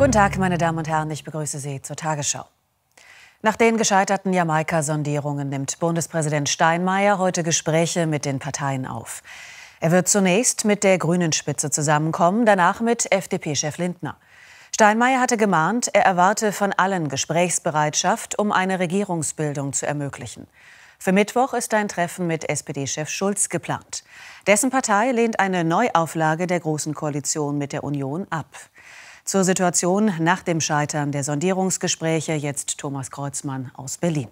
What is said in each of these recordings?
Guten Tag, meine Damen und Herren, ich begrüße Sie zur Tagesschau. Nach den gescheiterten Jamaika-Sondierungen nimmt Bundespräsident Steinmeier heute Gespräche mit den Parteien auf. Er wird zunächst mit der grünen Spitze zusammenkommen, danach mit FDP-Chef Lindner. Steinmeier hatte gemahnt, er erwarte von allen Gesprächsbereitschaft, um eine Regierungsbildung zu ermöglichen. Für Mittwoch ist ein Treffen mit SPD-Chef Schulz geplant. Dessen Partei lehnt eine Neuauflage der Großen Koalition mit der Union ab. Zur Situation nach dem Scheitern der Sondierungsgespräche jetzt Thomas Kreuzmann aus Berlin.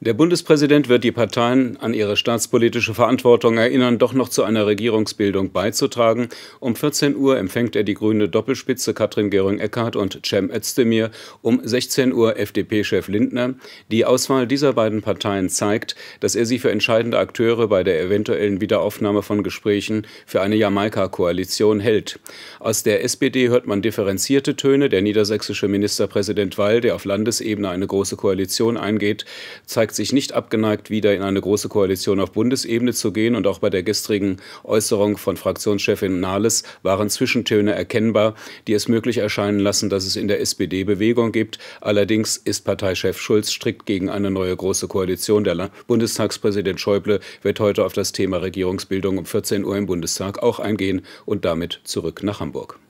Der Bundespräsident wird die Parteien an ihre staatspolitische Verantwortung erinnern, doch noch zu einer Regierungsbildung beizutragen. Um 14 Uhr empfängt er die grüne Doppelspitze Katrin Göring-Eckardt und Cem Özdemir, um 16 Uhr FDP-Chef Lindner. Die Auswahl dieser beiden Parteien zeigt, dass er sie für entscheidende Akteure bei der eventuellen Wiederaufnahme von Gesprächen für eine Jamaika-Koalition hält. Aus der SPD hört man differenzierte Töne. Der niedersächsische Ministerpräsident Weil, der auf Landesebene eine große Koalition eingeht, zeigt zeigt sich nicht abgeneigt, wieder in eine große Koalition auf Bundesebene zu gehen. Und auch bei der gestrigen Äußerung von Fraktionschefin Nahles waren Zwischentöne erkennbar, die es möglich erscheinen lassen, dass es in der SPD Bewegung gibt. Allerdings ist Parteichef Schulz strikt gegen eine neue große Koalition. Der Bundestagspräsident Schäuble wird heute auf das Thema Regierungsbildung um 14 Uhr im Bundestag auch eingehen und damit zurück nach Hamburg.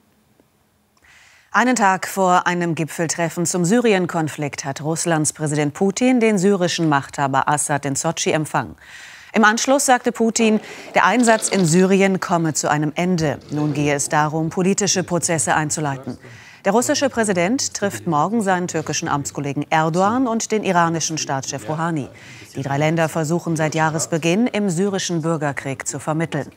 Einen Tag vor einem Gipfeltreffen zum Syrien-Konflikt hat Russlands Präsident Putin den syrischen Machthaber Assad in Sotschi empfangen. Im Anschluss sagte Putin, der Einsatz in Syrien komme zu einem Ende. Nun gehe es darum, politische Prozesse einzuleiten. Der russische Präsident trifft morgen seinen türkischen Amtskollegen Erdogan und den iranischen Staatschef Rouhani. Die drei Länder versuchen seit Jahresbeginn, im syrischen Bürgerkrieg zu vermitteln.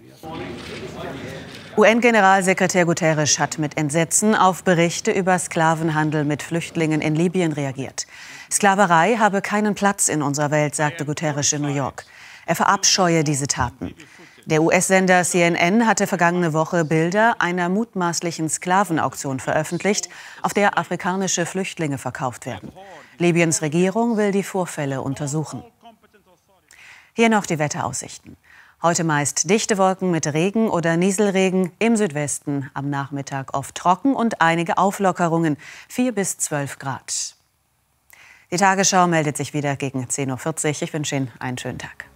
UN-Generalsekretär Guterres hat mit Entsetzen auf Berichte über Sklavenhandel mit Flüchtlingen in Libyen reagiert. Sklaverei habe keinen Platz in unserer Welt, sagte Guterres in New York. Er verabscheue diese Taten. Der US-Sender CNN hatte vergangene Woche Bilder einer mutmaßlichen Sklavenauktion veröffentlicht, auf der afrikanische Flüchtlinge verkauft werden. Libyens Regierung will die Vorfälle untersuchen. Hier noch die Wetteraussichten. Heute meist dichte Wolken mit Regen oder Nieselregen, im Südwesten am Nachmittag oft trocken und einige Auflockerungen, 4 bis 12 Grad. Die Tagesschau meldet sich wieder gegen 10.40 Uhr. Ich wünsche Ihnen einen schönen Tag.